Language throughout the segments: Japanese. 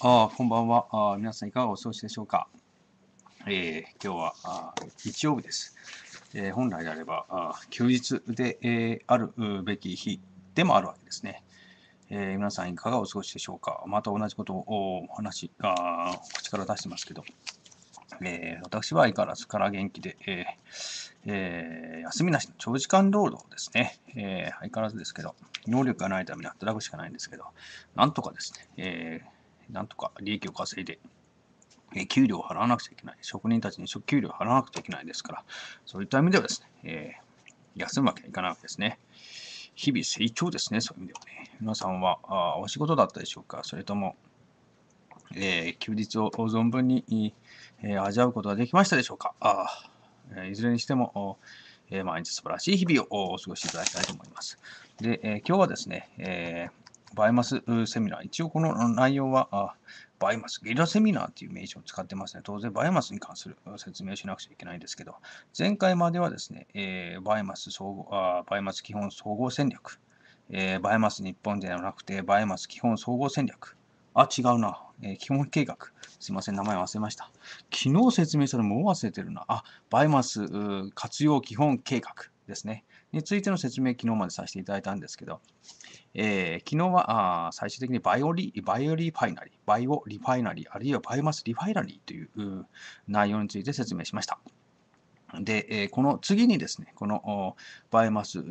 あこんばんはあ。皆さんいかがお過ごしでしょうか。えー、今日はあ日曜日です。えー、本来であればあ休日で、えー、あるべき日でもあるわけですね。えー、皆さんいかがお過ごしでしょうか。また同じことをお話あ、口から出してますけど、えー、私は相変わらずから元気で、えーえー、休みなしの長時間労働ですね、えー、相変わらずですけど、能力がないために働くしかないんですけど、なんとかですね、えーなんとか利益を稼いで、え給料を払わなくちゃいけない。職人たちに給料を払わなくちゃいけないですから、そういった意味ではですね、えー、休むわけにはいかないわけですね。日々成長ですね、そういう意味ではね。皆さんはあお仕事だったでしょうかそれとも、えー、休日を存分に、えー、味わうことができましたでしょうかあ、えいずれにしても、え毎日素晴らしい日々をお過ごしいただきたいと思います。で、え今日はですね、えーバイマスセミナー。一応この内容は、バイマス、ゲリラセミナーという名称を使ってますね。当然、バイマスに関する説明をしなくちゃいけないんですけど、前回まではですね、えー、バイマス総合あ、バイマス基本総合戦略、えー、バイマス日本ではなくて、バイマス基本総合戦略、あ、違うな、えー、基本計画、すいません、名前忘れました。昨日説明したのもう忘れてるな。あ、バイマス活用基本計画。ですね、についての説明、昨日までさせていただいたんですけど、えー、昨日はあ最終的にバイオリバイオリファイナリー、バイオリファイナリー、あるいはバイオマスリファイナリーという内容について説明しました。で、えこの次にですね、このバイオマス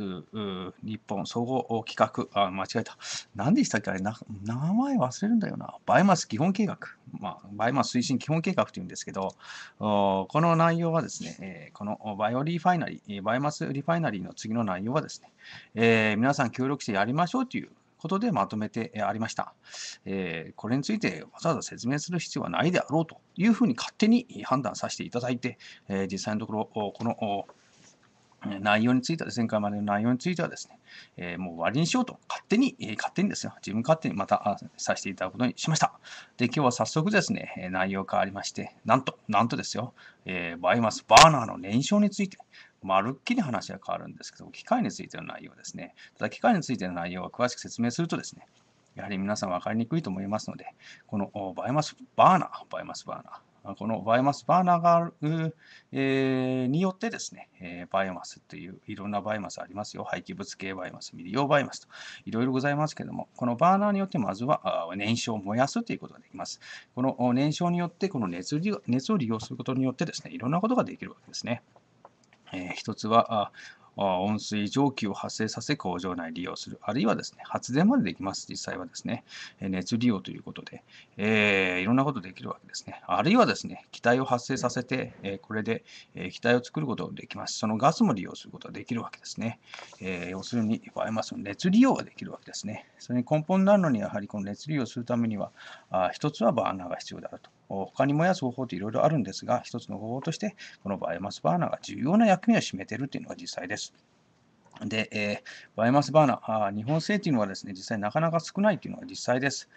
日本総合企画、あ、間違えた。何でしたっけあれ名前忘れるんだよな。バイオマス基本計画。まあ、バイオマス推進基本計画というんですけど、この内容はですね、えこのバイオリファイナリー、バイオマスリファイナリーの次の内容はですね、えー、皆さん協力してやりましょうということでまとめてありました。えー、これについてわざわざ説明する必要はないであろうというふうに勝手に判断させていただいて、えー、実際のところ、この内容については、前回までの内容についてはですね、えー、もう終わりにしようと、勝手に、えー、勝手にですよ、自分勝手にまたさせていただくことにしました。で、今日は早速ですね、内容変わりまして、なんと、なんとですよ、えー、バイマスバーナーの燃焼について、まるっきり話が変わるんですけど、機械についての内容ですね。ただ、機械についての内容を詳しく説明するとですね、やはり皆さん分かりにくいと思いますので、このバイマスバーナー、バイマスバーナー、このバイマスバーナーがある、えー、によってですね、えー、バイマスといういろんなバイマスありますよ。廃棄物系バイマス、未利用バイマスといろいろございますけれども、このバーナーによってまずは燃焼を燃やすということができます。この燃焼によってこの熱熱を利用することによってですね、いろんなことができるわけですね。えー、一つは温水蒸気を発生させ工場内利用する。あるいはですね、発電までできます。実際はですね、熱利用ということで、えー、いろんなことできるわけですね。あるいはですね、気体を発生させて、えー、これで、えー、気体を作ることができます。そのガスも利用することができるわけですね。えー、要するに、バイマスの熱利用ができるわけですね。それに根本になるのに、やはりこの熱利用するためには、あ一つはバーナーが必要であると。他に燃やす方法っていろいろあるんですが、一つの方法として、このバイオマスバーナーが重要な役目を占めているというのが実際です。で、えー、バイオマスバーナー、日本製というのはですね、実際なかなか少ないというのが実際です。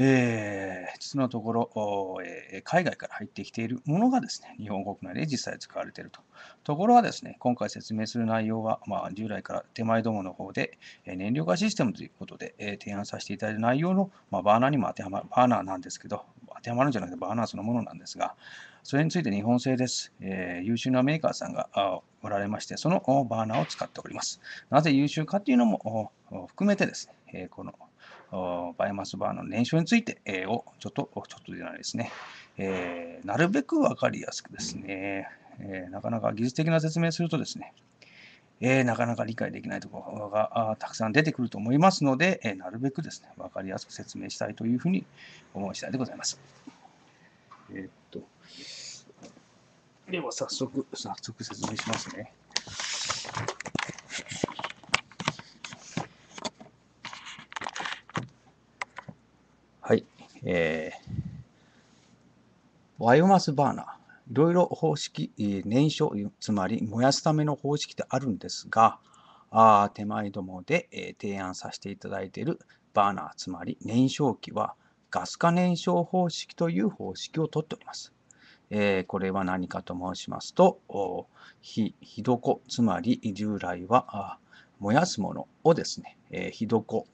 え実のところ、え海外から入ってきているものがですね、日本国内で実際使われていると。ところがですね、今回説明する内容は、まあ、従来から手前どもの方で、え燃料化システムということで、え提案させていただいた内容の、まあ、バーナーにも当てはまる、バーナーなんですけど、当てはまるんじゃなくてバーナーそのものなんですが、それについて日本製です。えー、優秀なメーカーさんがおられまして、そのバーナーを使っております。なぜ優秀かというのも含めてですね、えこのバイオマスバーの燃焼について、えー、をちょっと、ちょっとじゃないですね、えー、なるべく分かりやすくですね、えー、なかなか技術的な説明するとですね、えー、なかなか理解できないところがたくさん出てくると思いますので、えー、なるべくですね、分かりやすく説明したいというふうに思う次第でございます。えー、っと、では早速、早速説明しますね。えー、バイオマスバーナー、いろいろ方式、燃焼、つまり燃やすための方式ってあるんですが、あ手前どもで、え提案させていただいているバーナー、つまり燃焼器はガス化燃焼方式という方式をとっております。えー、これは何かと申しますと、火、床、つまり従来は燃やすものをですね、えー、火床、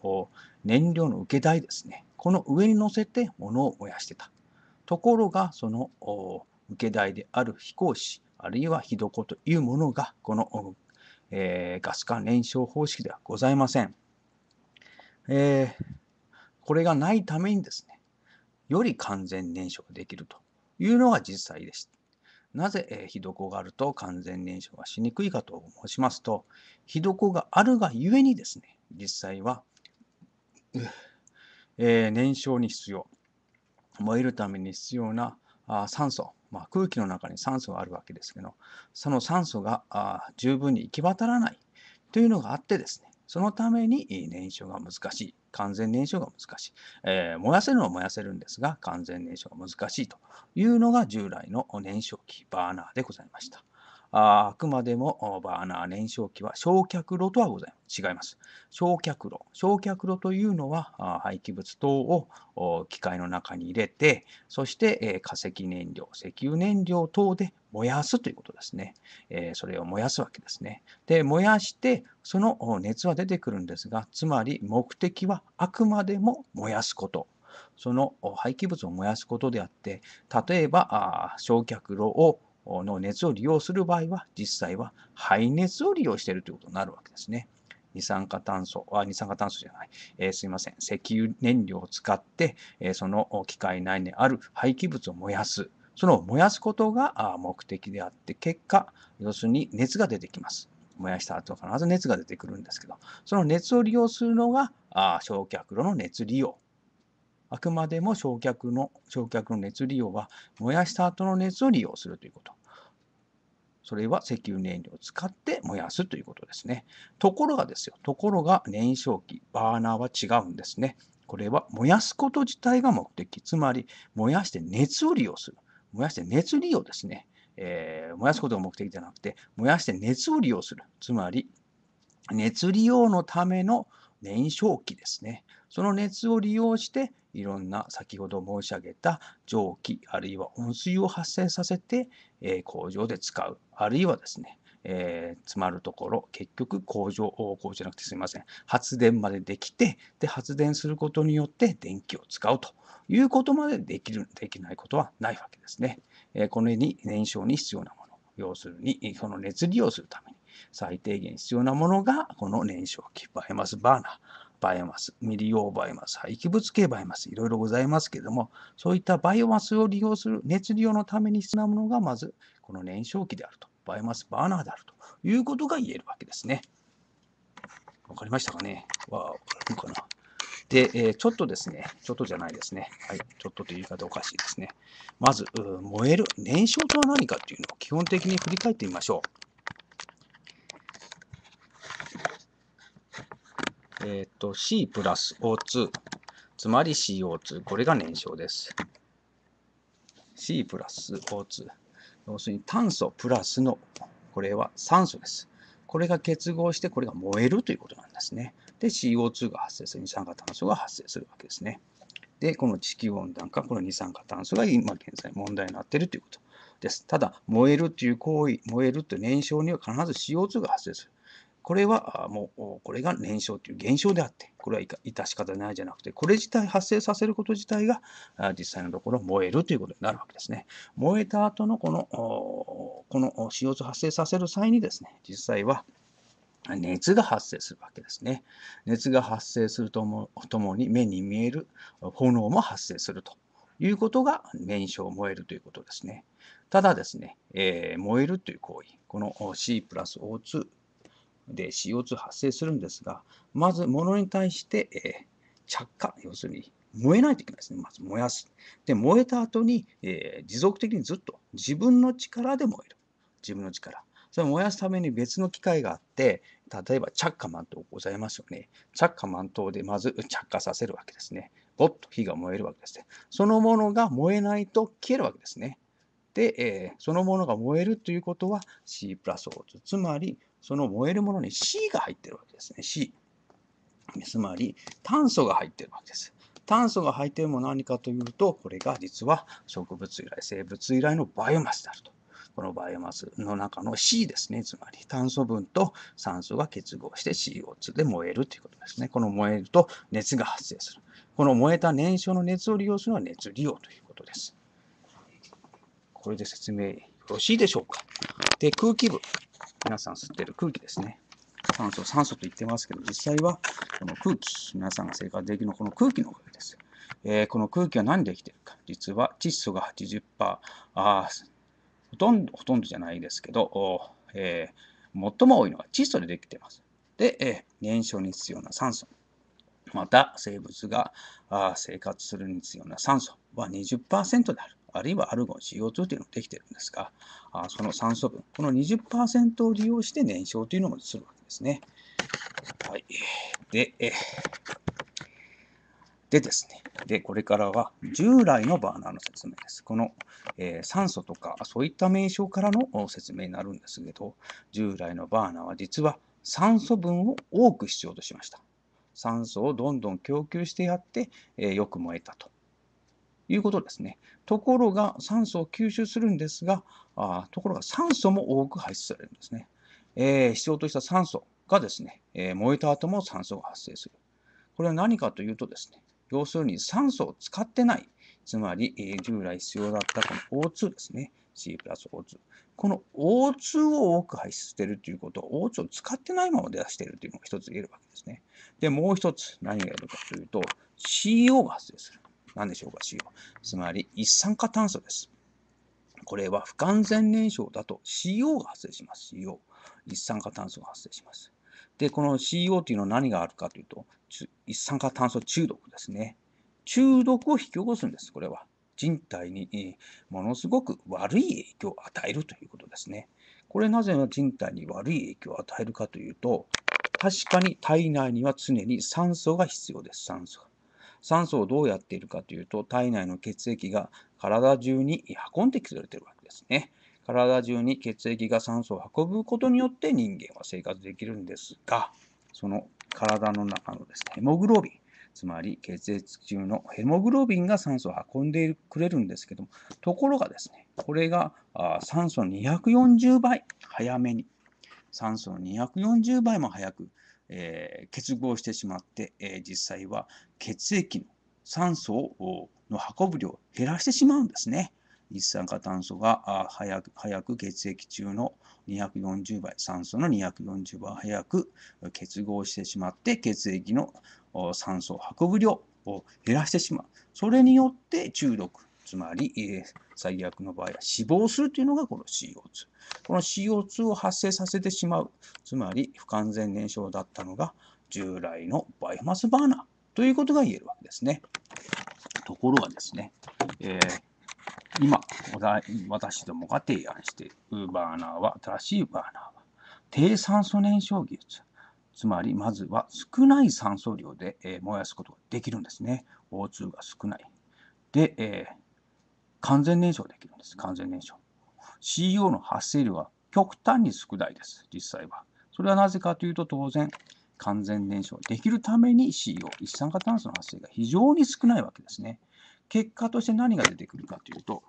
燃料の受け台ですね、この上に乗せて物を燃やしてた。ところが、その受け台である飛行士、あるいは火床というものが、この、えー、ガス管燃焼方式ではございません。えー、これがないためにですね、より完全燃焼ができるというのが実際です。なぜ、えー、火床があると完全燃焼がしにくいかと申しますと、火床があるがゆえにですね、実際は、えー、燃焼に必要、燃えるために必要なあ酸素、まあ、空気の中に酸素があるわけですけど、その酸素があ十分に行き渡らないというのがあってですね、そのために燃焼が難しい。完全燃焼が難しい。えー、燃やせるのは燃やせるんですが、完全燃焼が難しいというのが従来の燃焼器、バーナーでございました。ああくまでもバーナー燃焼器は焼却炉とはございます違います。焼却炉。焼却炉というのは廃棄物等を機械の中に入れて、そして化石燃料、石油燃料等で燃やすということですね。それを燃やすわけですね。で、燃やして、その熱は出てくるんですが、つまり目的はあくまでも燃やすこと。その廃棄物を燃やすことであって、例えば焼却炉をの熱を利用する場合は、実際は排熱を利用しているということになるわけですね。二酸化炭素、は二酸化炭素じゃない、えー、すいません、石油燃料を使って、えー、その機械内にある廃棄物を燃やす。その燃やすことが目的であって、結果、要するに熱が出てきます。燃やした後必ず熱が出てくるんですけど、その熱を利用するのがあ焼却炉の熱利用あくまでも焼却の、焼却の熱利用は、燃やした後の熱を利用するということ。それは石油燃料を使って燃やすということですね。ところがですよ。ところが燃焼器、バーナーは違うんですね。これは燃やすこと自体が目的。つまり、燃やして熱を利用する。燃やして熱利用ですね。えー、燃やすことが目的じゃなくて、燃やして熱を利用する。つまり、熱利用のための燃焼器ですね。その熱を利用していろんな先ほど申し上げた蒸気あるいは温水を発生させて、え工場で使うあるいはですねえー、詰まるところ、結局工場、工場じゃなくてすみません、発電までできて、で、発電することによって電気を使うということまでできる、できないことはないわけですね。えー、このように燃焼に必要なもの、要するに、その熱利用するために最低限必要なものが、この燃焼器バイマスバーナー、バイオマス、未利用バイオマス、廃棄物系バイオマス、いろいろございますけれども、そういったバイオマスを利用する、熱利用のために必要なものが、まず、この燃焼器であると、バイオマスバーナーであるということが言えるわけですね。わかりましたかねわわかるかなで、えー、ちょっとですね、ちょっとじゃないですね。はい、ちょっとという言い方おかしいですね。まず、燃える、燃焼とは何かというのを基本的に振り返ってみましょう。えっ、ー、と、C プラス O2。つまり CO2。これが燃焼です。C プラス O2。要するに炭素プラスの、これは酸素です。これが結合して、これが燃えるということなんですね。で、CO2 が発生する、二酸化炭素が発生するわけですね。で、この地球温暖化、この二酸化炭素が今現在問題になっているということです。ただ、燃えるという行為、燃えるという燃焼には必ず CO2 が発生する。これはもう、これが燃焼という現象であって、これは致し方ないじゃなくて、これ自体発生させること自体が、実際のところ燃えるということになるわけですね。燃えた後のこの、この CO2 発生させる際にですね、実際は、熱が発生するわけですね。熱が発生するともともに目に見える炎も発生するということが燃焼燃えるということですね。ただですね、えー、燃えるという行為、この C プラス O2 で CO2 発生するんですが、まず物に対して、え着火、要するに燃えないといけないですね。まず燃やす。で、燃えた後に、え持続的にずっと自分の力で燃える。自分の力。それを燃やすために別の機械があって、例えば着火マントございますよね。着火マントでまず着火させるわけですね。ぼっと火が燃えるわけですね。そのものが燃えないと消えるわけですね。で、えー、そのものが燃えるということは C プラス O2。つまりその燃えるものに C が入ってるわけですね。C。つまり、炭素が入ってるわけです。炭素が入ってるも何かというと、これが実は植物由来、生物由来のバイオマスであると。このバイオマスの中の C ですね。つまり炭素分と酸素が結合して CO2 で燃えるということですね。この燃えると熱が発生する。この燃えた燃焼の熱を利用するのは熱利用ということです。これで説明よろしいでしょうか。で、空気部。皆さん吸ってる空気ですね。酸素、酸素と言ってますけど、実際はこの空気、皆さんが生活できるのはこの空気のおかげです。えー、この空気は何でできているか。実は窒素が80%、あほとんど、ほとんどじゃないですけど、えー、最も多いのが窒素でできています。で、えー、燃焼に必要な酸素。また、生物があ生活するに必要な酸素は20%である。あるいはアルゴン CO2 というのができてるんですが、あその酸素分、この20%を利用して燃焼というのもするわけですね。はい。で、えでですね、で、これからは従来のバーナーの説明です。この、えー、酸素とかそういった名称からの説明になるんですけど、従来のバーナーは実は酸素分を多く必要としました。酸素をどんどん供給してやって、えー、よく燃えたと。いうことですね。ところが酸素を吸収するんですが、あところが酸素も多く排出されるんですね。えー、必要とした酸素がですね、えー、燃えた後も酸素が発生する。これは何かというとですね、要するに酸素を使ってない、つまり、えー、従来必要だったこの O2 ですね。C プラス O2。この O2 を多く排出しているということは、O2 を使ってないまま出しているというのが一つ言えるわけですね。で、もう一つ何がいるかというと、CO が発生する。何でしょうか、C は。つまり、一酸化炭素です。これは不完全燃焼だと CO が発生します。CO。一酸化炭素が発生します。で、この CO というのは何があるかというと、一酸化炭素中毒ですね。中毒を引き起こすんです、これは。人体にものすごく悪い影響を与えるということですね。これなぜ人体に悪い影響を与えるかというと、確かに体内には常に酸素が必要です、酸素が。酸素をどうやっているかというと、体内の血液が体中に運んでくれてるわけですね。体中に血液が酸素を運ぶことによって人間は生活できるんですが、その体の中のですね、ヘモグロビン、つまり血液中のヘモグロビンが酸素を運んでくれるんですけども、ところがですね、これが酸素240倍早めに、酸素240倍も早くえー、結合してしまって、えー、実際は血液の酸素をの運ぶ量を減らしてしまうんですね。一酸化炭素が早く早く血液中の240倍、酸素の240倍早く結合してしまって、血液の酸素を運ぶ量を減らしてしまう。それによって中毒つまり、え最悪の場合は死亡するというのがこの CO2。この CO2 を発生させてしまう、つまり不完全燃焼だったのが従来のバイオマスバーナーということが言えるわけですね。ところがですね、えー、今、私どもが提案しているバーナーは、新しいバーナーは、低酸素燃焼技術。つまり、まずは少ない酸素量で、え燃やすことができるんですね。O2 が少ない。で、えー完全燃焼できるんです。完全燃焼。CO の発生量は極端に少ないです。実際は。それはなぜかというと、当然、完全燃焼できるために CO、一酸化炭素の発生が非常に少ないわけですね。結果として何が出てくるかというと、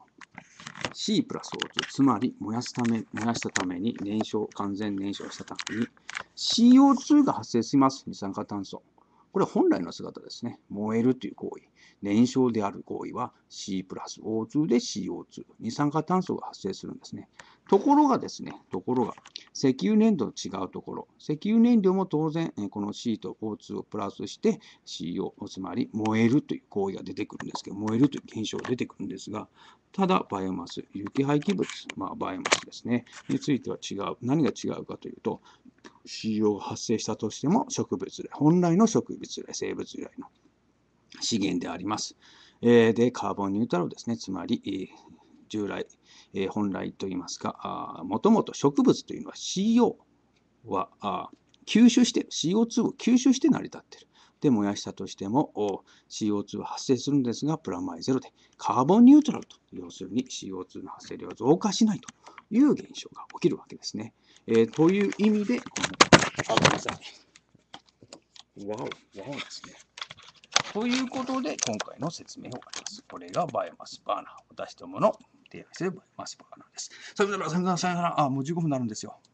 C プラス O2、つまり燃やすため燃やしたために燃焼、完全燃焼したために CO2 が発生します、二酸化炭素。これは本来の姿ですね。燃えるという行為。燃焼である行為は C プラス O2 で CO2。二酸化炭素が発生するんですね。ところがですね、ところが、石油燃料と違うところ。石油燃料も当然、この C と O2 をプラスして CO、つまり燃えるという行為が出てくるんですけど、燃えるという現象が出てくるんですが、ただ、バイオマス、有機廃棄物、まあ、バイオマスですね、については違う。何が違うかというと、CO が発生したとしても植物類、本来の植物類、生物由来の資源であります。えー、で、カーボンニュートラルですね、つまり、えー、従来、えー、本来といいますか、もともと植物というのは CO はあ吸収して、CO2 を吸収して成り立っている。で、燃やしたとしても CO2 は発生するんですが、プラマイゼロで、カーボンニュートラルと、要するに CO2 の発生量は増加しないと。という現象が起きるわけですね。えー、という意味で、この、あ、ごめんなさい。わお、わおですね。ということで、今回の説明を終わります。これがバイオマスバーナー。私どもの提案するバイオマスバーナーです。さよなら、さよなら、さよなら。あ、もう15分になるんですよ。